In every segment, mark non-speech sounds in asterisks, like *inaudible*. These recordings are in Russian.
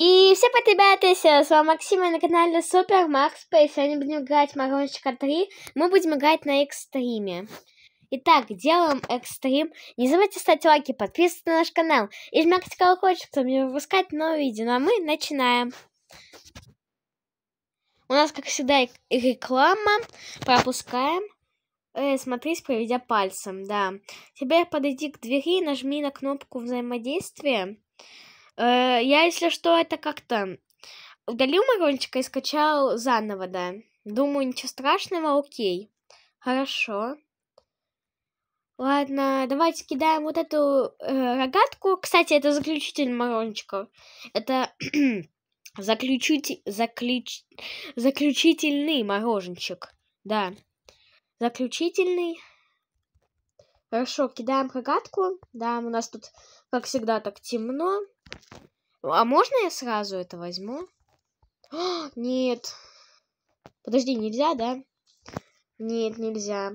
И всем привет, ребята, с вами Максим, и на канале Супер Макс Пэй. Сегодня будем играть в Марончика 3, мы будем играть на экстриме. Итак, делаем экстрим. Не забывайте ставить лайки, подписываться на наш канал и жмякать колокольчик, чтобы не выпускать новые видео. Ну а мы начинаем. У нас, как всегда, реклама. Пропускаем. Э, смотрись, проведя пальцем, да. Теперь подойди к двери и нажми на кнопку взаимодействия. Э, я, если что, это как-то удалил Марончика и скачал заново, да. Думаю, ничего страшного, окей. Хорошо. Ладно, давайте кидаем вот эту э, рогатку. Кстати, это заключитель Марончиков. Это *clears throat* заключить заключ, заключительный мороженчик. Да. Заключительный. Хорошо, кидаем рогатку. Да, у нас тут как всегда, так темно. Ну, а можно я сразу это возьму? О, *gasps* нет. Подожди, нельзя, да? Нет, нельзя.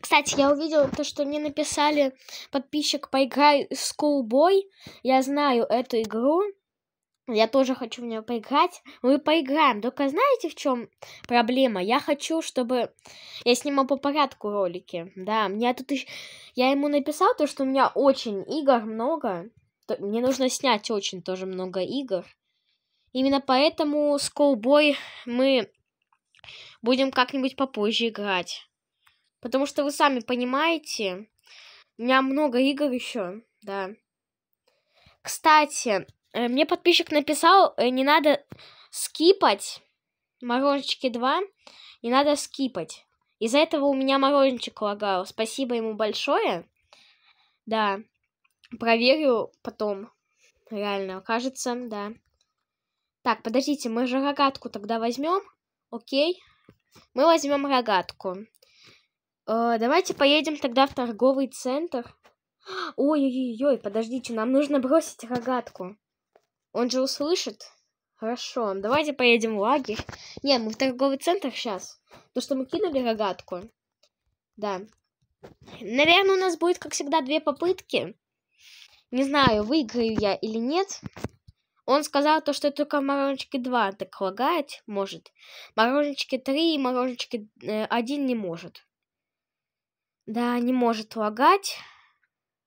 Кстати, я увидела то, что мне написали подписчик «Поиграй в Schoolboy». Я знаю эту игру. Я тоже хочу в нее поиграть. Мы поиграем. Только знаете, в чем проблема? Я хочу, чтобы... Я снимал по порядку ролики. Да, мне тут еще... Я ему написал то, что у меня очень игр много. Мне нужно снять очень тоже много игр. Именно поэтому с Cowboy мы будем как-нибудь попозже играть. Потому что вы сами понимаете, у меня много игр еще, да. Кстати, Э, мне подписчик написал, э, не надо скипать мороженчики 2, не надо скипать. Из-за этого у меня мороженчик лагал. Спасибо ему большое. Да, проверю потом. Реально, кажется, да. Так, подождите, мы же рогатку тогда возьмем. Окей. Мы возьмем рогатку. Э, давайте поедем тогда в торговый центр. *gasps* Ой-ой-ой, подождите, нам нужно бросить рогатку. Он же услышит. Хорошо, давайте поедем в лагерь. Не, мы в торговый центр сейчас. То, что мы кинули рогатку. Да. Наверное, у нас будет, как всегда, две попытки. Не знаю, выиграю я или нет. Он сказал то, что это только мороженочки 2 так лагает, может. Мороженочки 3 и мороженочки 1 э, не может. Да, не может лагать.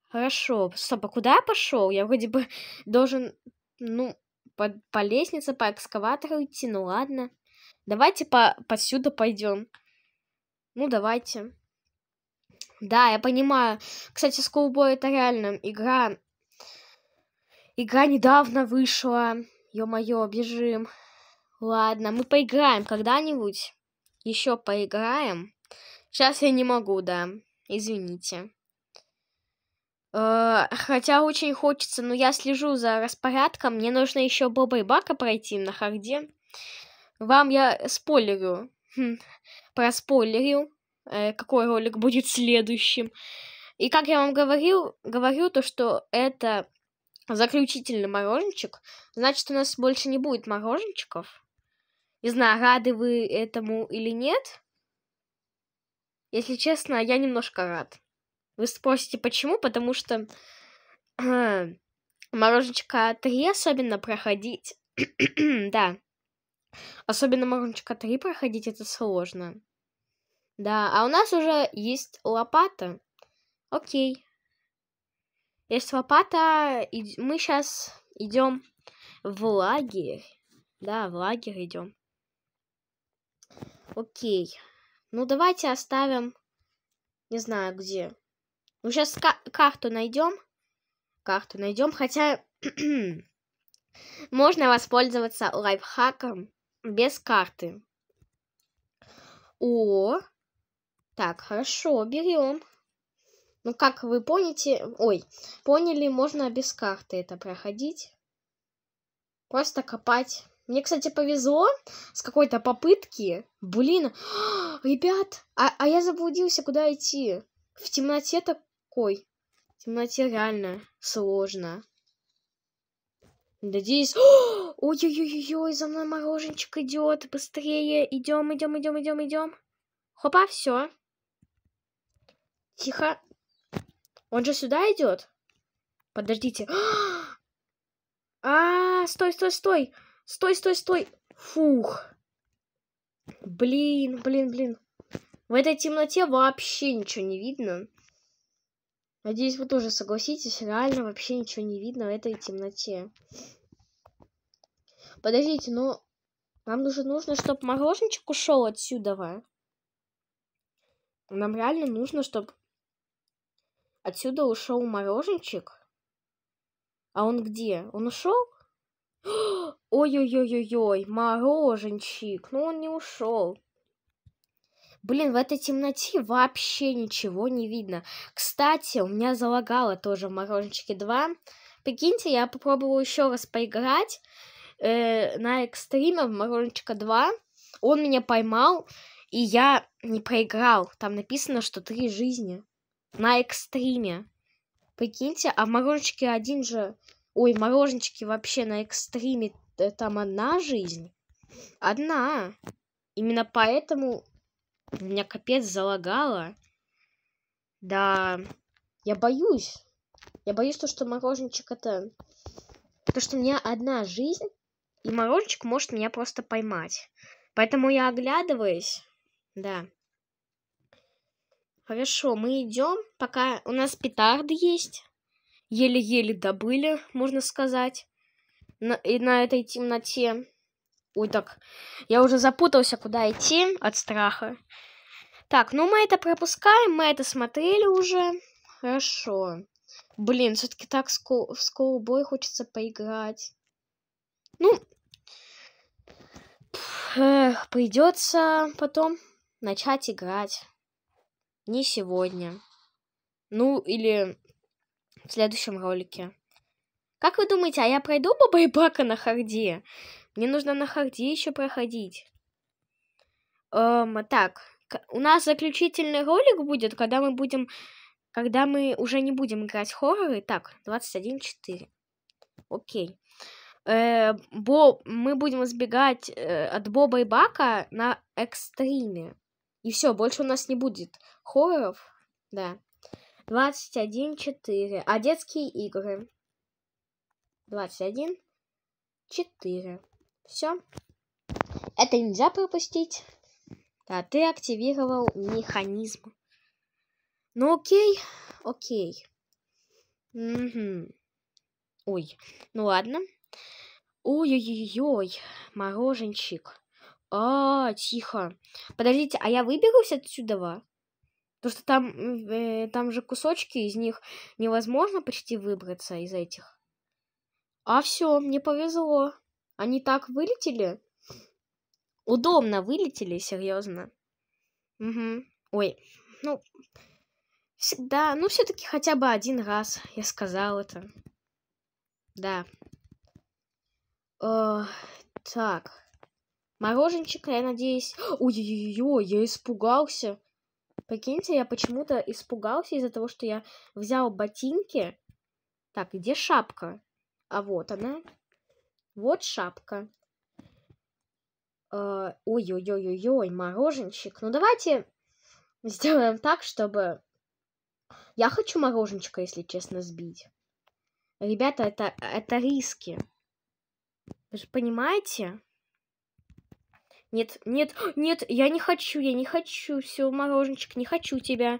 Хорошо. Стоп, а куда я пошел? Я вроде бы должен ну, по, по лестнице, по экскаватору идти, ну ладно. Давайте по, посюда пойдем. Ну, давайте. Да, я понимаю. Кстати, Schoolboy это реально игра. Игра недавно вышла. Ё-моё, бежим. Ладно, мы поиграем когда-нибудь. Еще поиграем. Сейчас я не могу, да. Извините. Э, хотя очень хочется, но я слежу за распорядком. Мне нужно еще Боба и Бака пройти на харде. Вам я спойлерю. Хм, проспойлерю, э, какой ролик будет следующим. И как я вам говорил, говорю то, что это заключительный мороженчик. Значит, у нас больше не будет мороженчиков. Не знаю, рады вы этому или нет. Если честно, я немножко рад. Вы спросите, почему? Потому что а, мороженчика 3 особенно проходить. *clears throat* да. Особенно мороженчика 3 проходить это сложно. Да, а у нас уже есть лопата. Окей. Есть лопата, и мы сейчас идем в лагерь. Да, в лагерь идем. Окей. Ну, давайте оставим... Не знаю, где. Ну, сейчас карту найдем. Карту найдем. Хотя *clears throat* можно воспользоваться лайфхаком без карты. О, так, хорошо, берем. Ну, как вы помните, ой, поняли, можно без карты это проходить. Просто копать. Мне, кстати, повезло с какой-то попытки. Блин, *gasps* ребят, а, а я заблудился, куда идти? В темноте так такой. В темноте реально сложно. Надеюсь... *gasps* Ой-ой-ой-ой, за мной мороженчик идет. Быстрее. Идем, идем, идем, идем, идем. Хопа, все. Тихо. Он же сюда идет. Подождите. А, *gasps* а, стой, стой, стой. Стой, стой, стой. Фух. Блин, блин, блин. В этой темноте вообще ничего не видно. Надеюсь, вы тоже согласитесь, реально вообще ничего не видно в этой темноте. Подождите, но ну, нам уже нужно, чтобы мороженчик ушел отсюда. Ва. Нам реально нужно, чтобы отсюда ушел мороженчик. А он где? Он ушел? *gasps* Ой-ой-ой-ой-ой, мороженчик. Ну, он не ушел. Блин, в этой темноте вообще ничего не видно. Кстати, у меня залагало тоже мороженчики Мороженчике 2. Прикиньте, я попробовала еще раз поиграть э, на экстриме в Мороженчика 2. Он меня поймал, и я не проиграл. Там написано, что три жизни на экстриме. Прикиньте, а в Мороженчике один же... Ой, мороженчики вообще на экстриме э, там одна жизнь. Одна. Именно поэтому у меня капец залагало. Да, я боюсь. Я боюсь то, что мороженчик это... То, что у меня одна жизнь, и мороженчик может меня просто поймать. Поэтому я оглядываюсь. Да. Хорошо, мы идем, пока у нас петарды есть. Еле-еле добыли, можно сказать. На, и на этой темноте. Ой, так. Я уже запутался, куда идти от страха. Так, ну мы это пропускаем, мы это смотрели уже. Хорошо. Блин, все-таки так в скоубой хочется поиграть. Ну, придется потом начать играть. Не сегодня. Ну, или в следующем ролике. Как вы думаете, а я пройду Баба и Бака на харде? Мне нужно на харде еще проходить. Эм, так, у нас заключительный ролик будет, когда мы будем... Когда мы уже не будем играть хорроры. Так, 21.4. Окей. Э, Бо, мы будем избегать э, от Боба и Бака на экстриме. И все, больше у нас не будет хорроров. Да. 21.4. А детские игры. 21.4. Все. Это нельзя пропустить. Да, ты активировал механизм. Ну окей, окей. Угу. Ой, ну ладно. Ой-ой-ой, мороженщик. А, тихо. Подождите, а я выберусь отсюда? Ва? Потому что там, э, там же кусочки, из них невозможно почти выбраться из этих. А все, мне повезло. Они так вылетели? Удобно вылетели, серьезно. Угу. Ой, ну, всегда, ну, все-таки хотя бы один раз я сказал это. Да. Э, так. Мороженчик, я надеюсь... *gasps* Ой-ой-ой, я испугался. Прикиньте, я почему-то испугался из-за того, что я взял ботинки. Так, где шапка? А вот она. Вот шапка. Э, ой-ой-ой-ой-ой, мороженчик. Ну, давайте сделаем так, чтобы... Я хочу мороженчика, если честно, сбить. Ребята, это, это риски. Вы же понимаете? Нет, нет, нет, я не хочу, я не хочу. Все, мороженчик, не хочу тебя.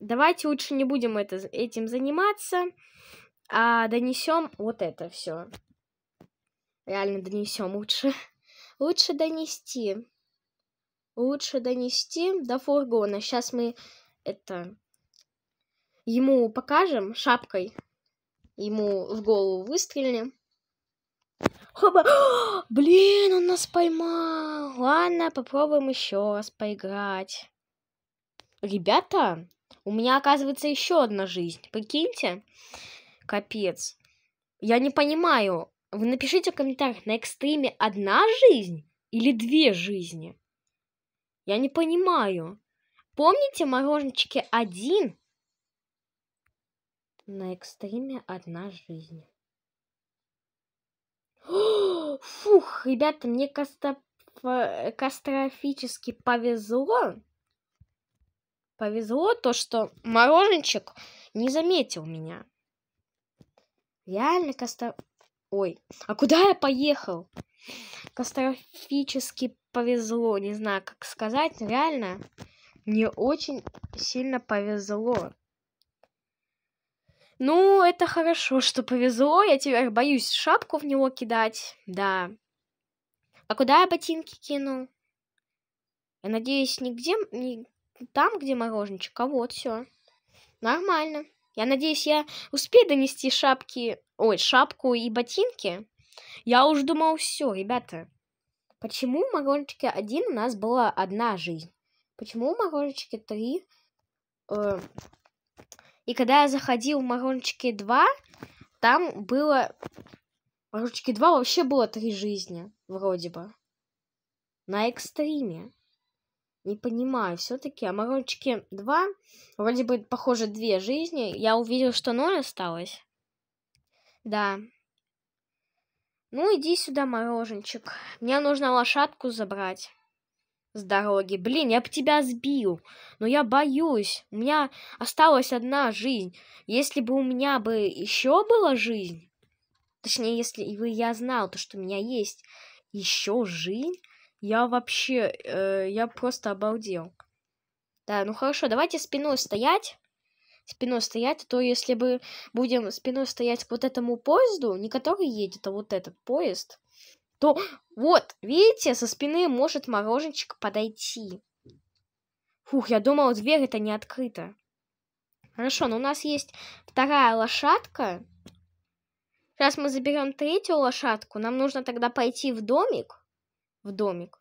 Давайте лучше не будем это, этим заниматься, а донесем вот это все реально донесем лучше. Лучше донести. Лучше донести до фургона. Сейчас мы это ему покажем шапкой. Ему в голову выстрелим Хоба! *gasps* блин, он нас поймал. Ладно, попробуем еще раз поиграть. Ребята, у меня оказывается еще одна жизнь. Прикиньте. Капец. Я не понимаю, вы напишите в комментариях, на экстриме одна жизнь или две жизни? Я не понимаю. Помните мороженчики один? На экстриме одна жизнь. *gasps* Фух, ребята, мне кастап... кастрофически повезло. Повезло то, что мороженчик не заметил меня. Реально кастро... Ой, а куда я поехал? Катастрофически повезло, не знаю, как сказать, реально. Мне очень сильно повезло. Ну, это хорошо, что повезло. Я теперь боюсь шапку в него кидать. Да. А куда я ботинки кинул? Я надеюсь, нигде... Не... Там, где мороженчик. А вот, все. Нормально. Я надеюсь, я успею донести шапки... Ой, шапку и ботинки. Я уж думал, все, ребята. Почему в Макрончике 1 у нас была одна жизнь? Почему в Макрончике 3... Э, эм, и когда я заходил в Макрончике два, там было... В Макрончике 2 вообще было три жизни, вроде бы. На экстриме не понимаю все-таки. А Морочки 2, вроде бы, похоже, две жизни. Я увидел, что ноль осталось. Да. Ну, иди сюда, мороженчик. Мне нужно лошадку забрать с дороги. Блин, я бы тебя сбил. Но я боюсь. У меня осталась одна жизнь. Если бы у меня бы еще была жизнь, точнее, если бы я знал, то, что у меня есть еще жизнь, я вообще, э, я просто обалдел. Да, ну хорошо, давайте спиной стоять. Спиной стоять, а то если бы будем спиной стоять к вот этому поезду, не который едет, а вот этот поезд, то вот, видите, со спины может мороженчик подойти. Фух, я думал, дверь это не открыта. Хорошо, но у нас есть вторая лошадка. Сейчас мы заберем третью лошадку. Нам нужно тогда пойти в домик в домик.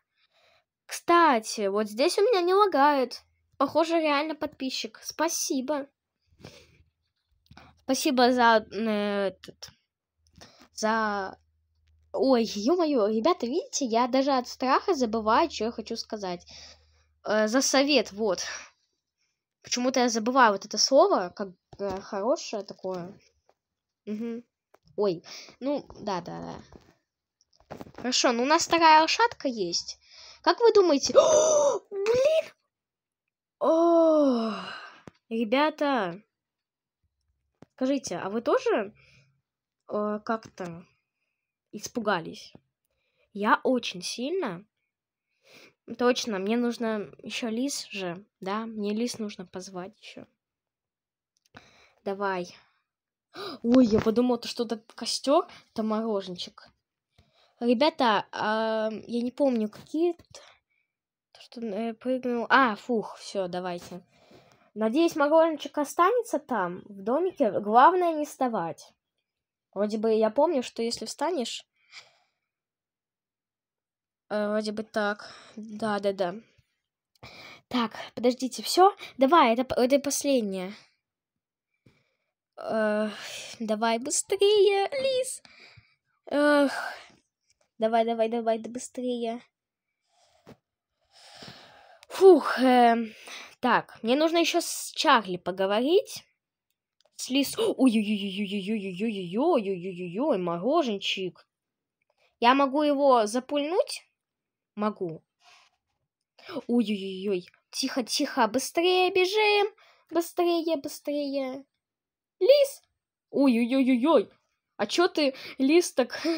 Кстати, вот здесь у меня не лагает. Похоже, реально подписчик. Спасибо. Спасибо за э, этот... За... Ой, ё-моё, ребята, видите, я даже от страха забываю, что я хочу сказать. Э, за совет, вот. Почему-то я забываю вот это слово, как э, хорошее такое. Угу. Ой, ну, да-да-да. Хорошо, ну у нас вторая лошадка есть. Как вы думаете? *gasps* блин! О, ребята, скажите, а вы тоже э, как-то испугались? Я очень сильно. Точно, мне нужно еще лис же, да? Мне лис нужно позвать еще. Давай. *gasps* Ой, я подумал, что это костер, это мороженчик. Ребята, э, я не помню, какие... То, что э, прыгнул... А, фух, все, давайте. Надеюсь, Мороженчик останется там, в домике. Главное не вставать. Вроде бы я помню, что если встанешь... Э, вроде бы так. Да-да-да. Так, подождите, все? Давай, это, это последнее. Э, давай быстрее, Лис. Эх... Давай, давай, давай, да быстрее. Фух, э, так, мне нужно еще с Чарли поговорить. С Лис... Ой-ой-ой-ой-ой-ой-ой-ой-ой-ой-ой, мороженчик. Я могу его запульнуть? Могу. Ой-ой-ой-ой. Тихо-тихо, быстрее бежим. Быстрее, быстрее. Лис! Ой-ой-ой-ой-ой. А чё ты, Лис, так... *laughs*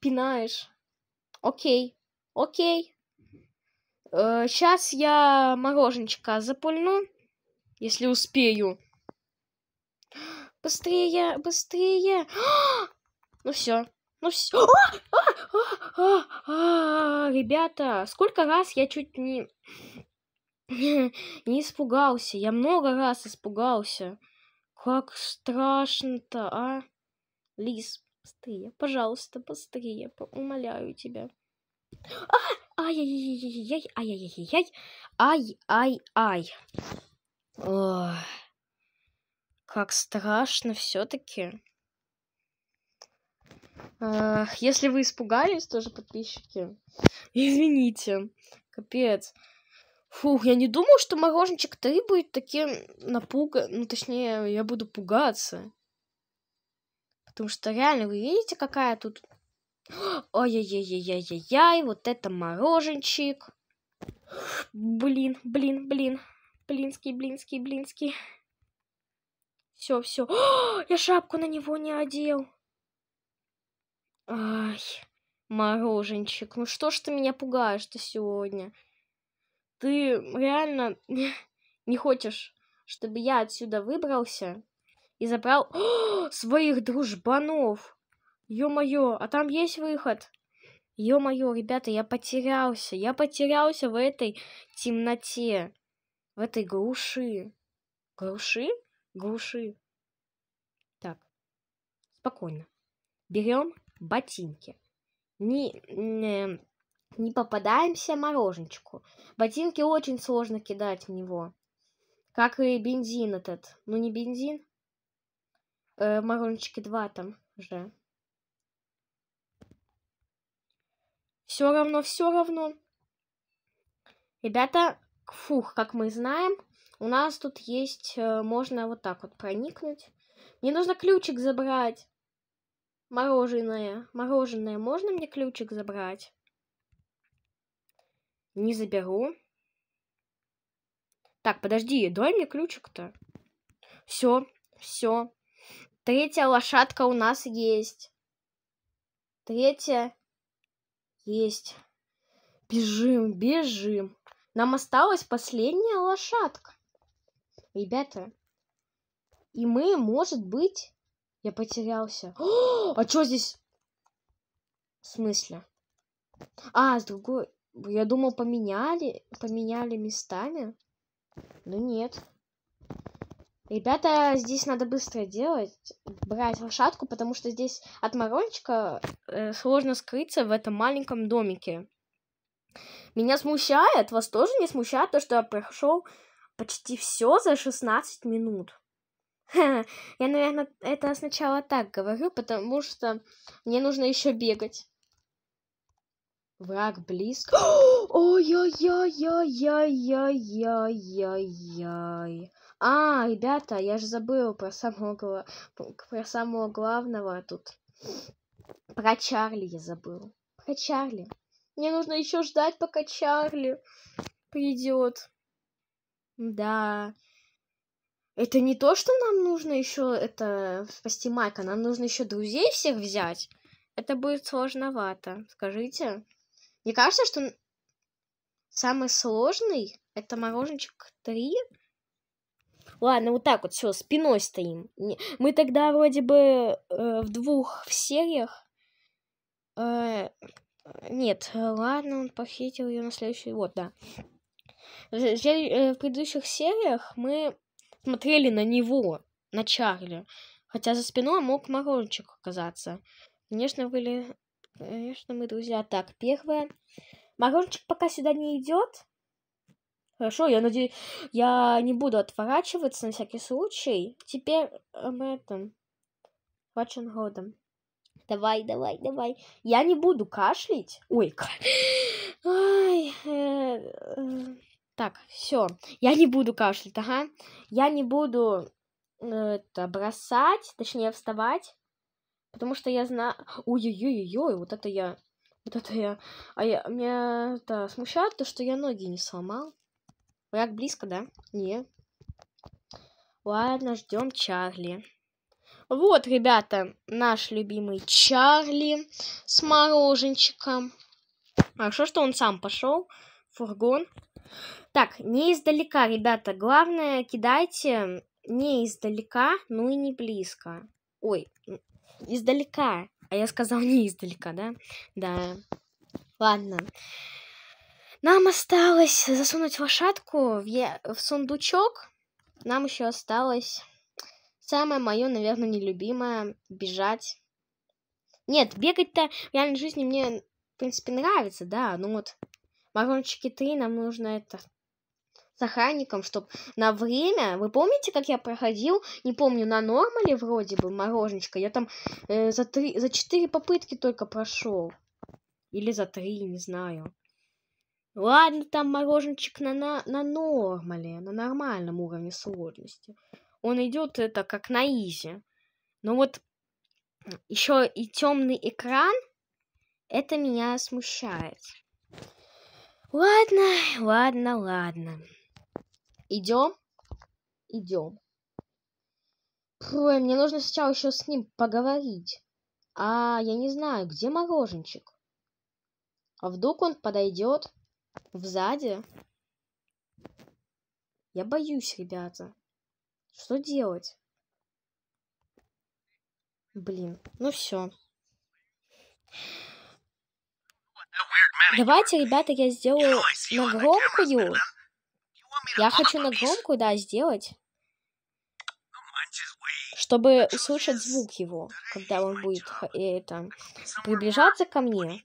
пинаешь. Окей, окей. Э, сейчас я мороженчика запульну, если успею. Быстрее, быстрее. *gasps* Ну все. Ну все. А, а, а, Ребята, сколько раз я чуть не... *laughs* не испугался. Я много раз испугался. Как страшно-то, а? Лис. Быстрее, пожалуйста, быстрее, умоляю тебя. А! Ай-яй-яй-яй-яй, ай-яй-яй-яй, ай-ай-ай. Ой, как страшно все-таки. Эх, если вы испугались, тоже подписчики, извините. Капец. Фух, я не думал, что мороженчик 3 будет таким напуган... Ну, точнее, я буду пугаться. Потому что реально, вы видите, какая тут... *gasps* Ой-ой-ой-ой-ой-ой, вот это мороженчик. Блин, блин, блин. Блинский, блинский, блинский. Все, все. *gasps* Я шапку на него не одел. Ай, мороженчик. Ну что ж ты меня пугаешь-то сегодня? Ты реально *laughs* не хочешь, чтобы я отсюда выбрался? и забрал *gasps* своих дружбанов. Ё-моё, а там есть выход? Ё-моё, ребята, я потерялся. Я потерялся в этой темноте. В этой глуши. Глуши? Глуши. Так, спокойно. Берем ботинки. Не, не, не попадаемся мороженчику. Ботинки очень сложно кидать в него. Как и бензин этот. Ну, не бензин, е, э, Марунчики 2 там уже Все равно, все равно. Ребята, фух, как мы знаем, у нас тут есть... Э, можно вот так вот проникнуть. Мне нужно ключик забрать. Мороженое. Мороженое. Можно мне ключик забрать? Не заберу. Так, подожди, дай мне ключик-то. Все, все. Третья лошадка у нас есть. Третья есть. Бежим, бежим. Нам осталась последняя лошадка. Ребята, и мы, может быть... Я потерялся. *gasps* а что здесь? В смысле? А, с другой... Я думал, поменяли, поменяли местами. Ну нет. Ребята, здесь надо быстро делать, брать лошадку, потому что здесь от морольчика э, сложно скрыться в этом маленьком домике. Меня смущает, вас тоже не смущает то, что я прошел почти все за 16 минут. *laughs* я, наверное, это сначала так говорю, потому что мне нужно еще бегать. Враг близко. *gasps* Ой-ой-ой-ой-ой-ой-ой-ой-ой. А, ребята, я же забыла про самого, про самого главного тут. Про Чарли я забыла. Про Чарли. Мне нужно еще ждать, пока Чарли придет. Да. Это не то, что нам нужно еще это спасти Майка, нам нужно еще друзей всех взять. Это будет сложновато, скажите. Мне кажется, что самый сложный это мороженчик 3. Ладно, вот так вот, все, спиной стоим. Мы тогда вроде бы э, в двух в сериях... Э, нет, э, ладно, он похитил ее на следующий... Вот, да. В, э, в предыдущих сериях мы смотрели на него, на Чарли. Хотя за спиной мог Мороженчик оказаться. Конечно, были... Конечно, мы друзья. Так, первое. Мороженчик пока сюда не идет. Хорошо, я надеюсь, я не буду отворачиваться на всякий случай. Теперь мы это... Вачен годом. Давай, давай, давай. Я не буду кашлять. Ой, ка... *gasps* Э, э, так, все. Я не буду кашлять, ага. Я не буду э, это, бросать, точнее вставать, потому что я знаю... Ой-ой-ой-ой, вот это я... Вот это я... А я... Меня это смущает то, что я ноги не сломал. Враг близко, да? Нет. Ладно, ждем Чарли. Вот, ребята, наш любимый Чарли с мороженчиком. Хорошо, что он сам пошел. Фургон. Так, не издалека, ребята. Главное, кидайте не издалека, ну и не близко. Ой, издалека. А я сказал не издалека, да? Да. Ладно. Нам осталось засунуть лошадку в, я... в сундучок. Нам еще осталось самое мое, наверное, нелюбимое бежать. Нет, бегать-то в реальной жизни мне, в принципе, нравится, да. Ну вот, Марончики 3 нам нужно это с охранником, чтобы на время... Вы помните, как я проходил, не помню, на нормале вроде бы мороженечко? Я там э, за, три, за четыре попытки только прошел. Или за три, не знаю. Ладно, там мороженчик на, на, на нормале, на нормальном уровне сложности. Он идет это как на изи. Но вот еще и темный экран, это меня смущает. Ладно, ладно, ладно. Идем, идем. мне нужно сначала еще с ним поговорить. А я не знаю, где мороженчик. А вдруг он подойдет? Взади? Я боюсь, ребята. Что делать? Блин, ну все. Давайте, ребята, я сделаю на громкую. Я хочу на громкую, да, сделать. Чтобы услышать звук его, когда он будет э, это, приближаться ко мне.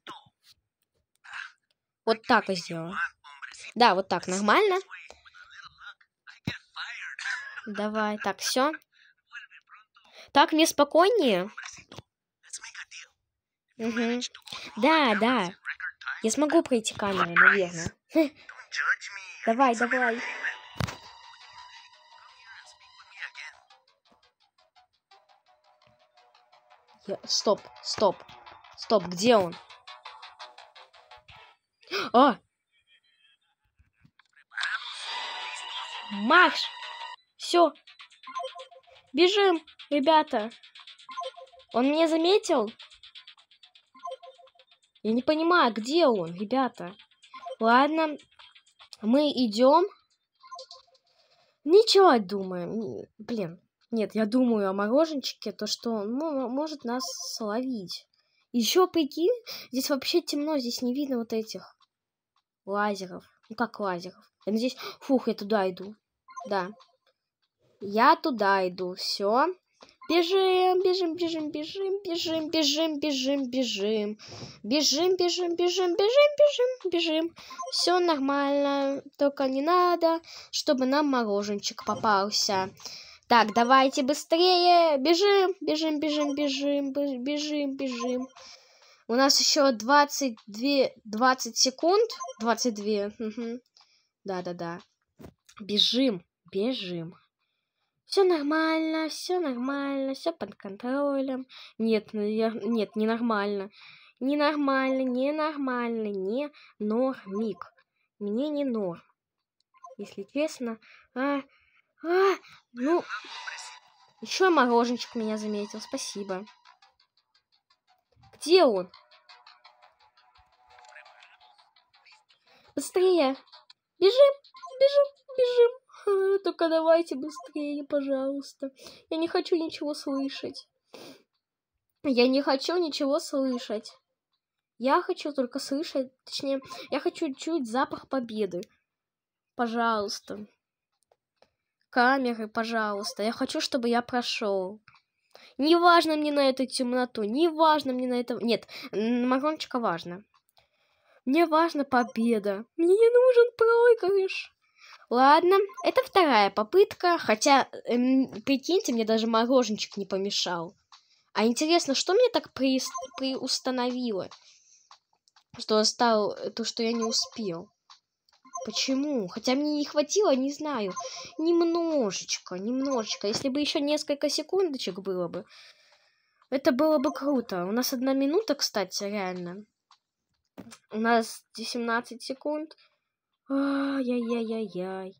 Вот так вот сделаем. Да, вот так, нормально. Давай, так, все. Так мне спокойнее. Угу. Да, да. Я смогу пройти камеру, наверное. *laughs* Давай, давай. Стоп, стоп, стоп, где он? О! Макс! Все. Бежим, ребята. Он меня заметил? Я не понимаю, где он, ребята. Ладно, мы идем. Ничего думаем. Блин, нет, я думаю о мороженчике, то, что он ну, может нас словить. Еще прикинь, здесь вообще темно, здесь не видно вот этих лазеров. Ну как лазеров? Я надеюсь... Фух, я туда иду. Да. Я туда иду. Все. Бежим, бежим, бежим, бежим, бежим, бежим, бежим, бежим. Бежим, бежим, бежим, бежим, бежим, бежим. Все нормально, только не надо, чтобы нам мороженчик попался. Так, давайте быстрее. Бежим, бежим, бежим, бежим, бежим, бежим. У нас еще 22, 20 секунд. 22. Угу. Да-да-да. Бежим, бежим. Все нормально, все нормально, все под контролем. Нет, ну нет, не нормально не нормально не нормик. Мне не норм. Если честно. А, а, ну... Еще мороженчик меня заметил, спасибо. Где он? Быстрее! Бежим! Бежим! Бежим! *laughs* Только давайте быстрее, пожалуйста. Я не хочу ничего слышать. Я не хочу ничего слышать. Я хочу только слышать, точнее, я хочу чуть запах победы. Пожалуйста. Камеры, пожалуйста. Я хочу, чтобы я прошел. Не важно мне на эту темноту, не важно мне на это... Нет, Макрончика важно. Мне важна победа. Мне не нужен проигрыш. Ладно, это вторая попытка, хотя, эм, прикиньте, мне даже мороженчик не помешал. А интересно, что мне так при... приустановило, что стал, то, что я не успел. Почему? Хотя мне не хватило, не знаю. Немножечко, немножечко. Если бы еще несколько секундочек было бы, это было бы круто. У нас одна минута, кстати, реально. У нас 17 секунд. Ай-яй-яй-яй-яй.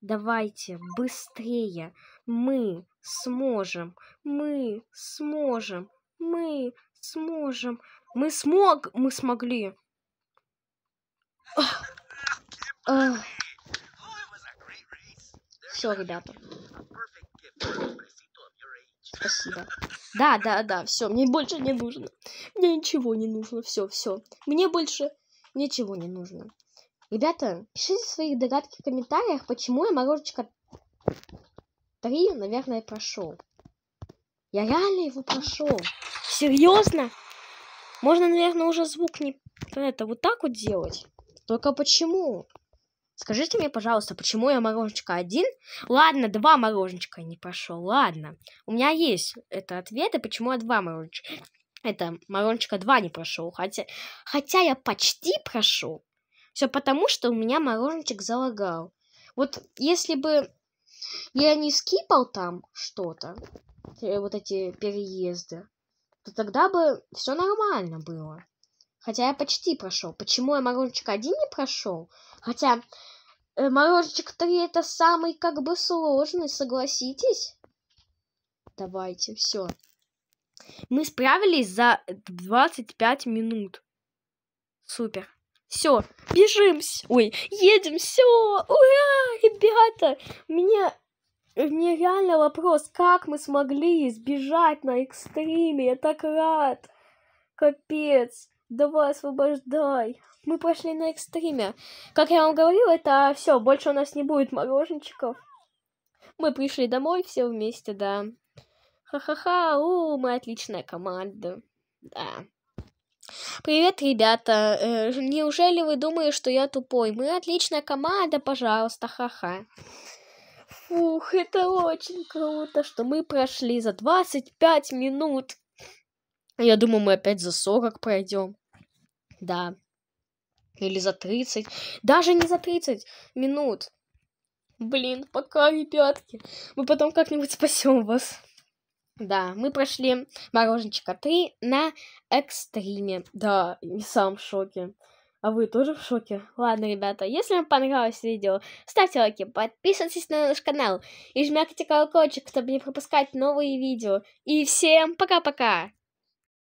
Давайте, быстрее. Мы сможем. Мы сможем. Мы сможем. Мы смог. Мы смогли. Ах. Все, ребята. Спасибо. Да, да, да, все, мне больше не нужно. Мне ничего не нужно, все, все. Мне больше ничего не нужно. Ребята, пишите свои догадки в комментариях, почему я морожечка 3, наверное, прошел. Я реально его прошел. Серьезно? Можно, наверное, уже звук не это вот так вот делать. Только почему? Скажите мне, пожалуйста, почему я мороженочка один? Ладно, два мороженочка не пошел, ладно. У меня есть это ответы, почему я два мороженчика? Это мороженчика два не прошел, хотя, хотя я почти прошел. Все потому, что у меня мороженчик залагал. Вот если бы я не скипал там что-то, э, вот эти переезды, то тогда бы все нормально было. Хотя я почти прошел. Почему я мороженчик один не прошел? Хотя Э, морожечек 3 это самый как бы сложный, согласитесь? Давайте, все. Мы справились за 25 минут. Супер. Все, бежим. Ой, едем. Все. Ура, ребята. Мне, э, мне реально вопрос, как мы смогли сбежать на экстриме. Я так рад. Капец. Давай, освобождай мы пошли на экстриме. Как я вам говорила, это все, больше у нас не будет мороженчиков. Мы пришли домой все вместе, да. Ха-ха-ха, у, мы отличная команда. Да. Привет, ребята. Э, неужели вы думаете, что я тупой? Мы отличная команда, пожалуйста, ха-ха. Фух, это очень круто, что мы прошли за 25 минут. Я думаю, мы опять за 40 пройдем. Да. Или за 30. Даже не за 30 минут. Блин, пока, ребятки. Мы потом как-нибудь спасем вас. Да, мы прошли мороженчика 3 на экстриме. Да, не сам в шоке. А вы тоже в шоке? Ладно, ребята, если вам понравилось видео, ставьте лайки, подписывайтесь на наш канал и жмякайте колокольчик, чтобы не пропускать новые видео. И всем пока-пока!